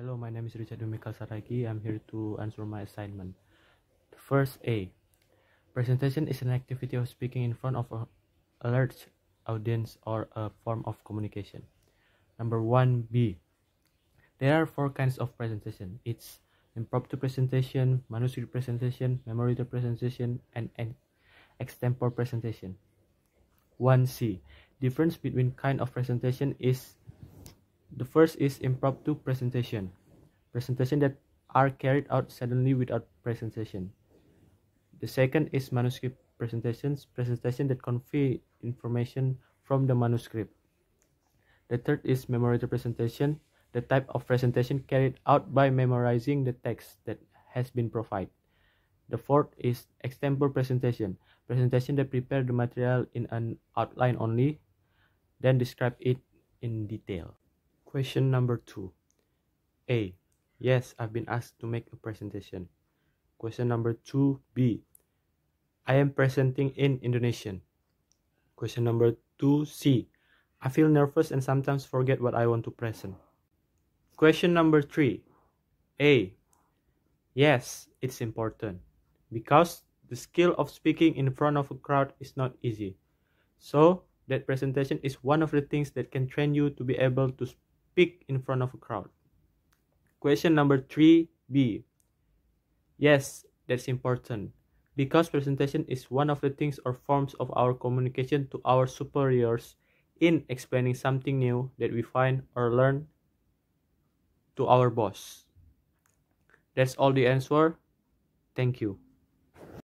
Hello, my name is Richard Dumikal Saragi. I'm here to answer my assignment. First A. Presentation is an activity of speaking in front of a large audience or a form of communication. Number 1B. There are four kinds of presentation. It's impromptu presentation, manuscript presentation, memory presentation, and an extempore presentation. 1C. Difference between kind of presentation is the first is impromptu presentation, presentation that are carried out suddenly without presentation. The second is manuscript presentations, presentation that convey information from the manuscript. The third is memorized presentation, the type of presentation carried out by memorizing the text that has been provided. The fourth is extempore presentation, presentation that prepare the material in an outline only, then describe it in detail. Question number two. A. Yes, I've been asked to make a presentation. Question number two. B. I am presenting in Indonesian. Question number two. C. I feel nervous and sometimes forget what I want to present. Question number three. A. Yes, it's important because the skill of speaking in front of a crowd is not easy. So, that presentation is one of the things that can train you to be able to speak in front of a crowd. Question number 3b. Yes, that's important because presentation is one of the things or forms of our communication to our superiors in explaining something new that we find or learn to our boss. That's all the answer. Thank you.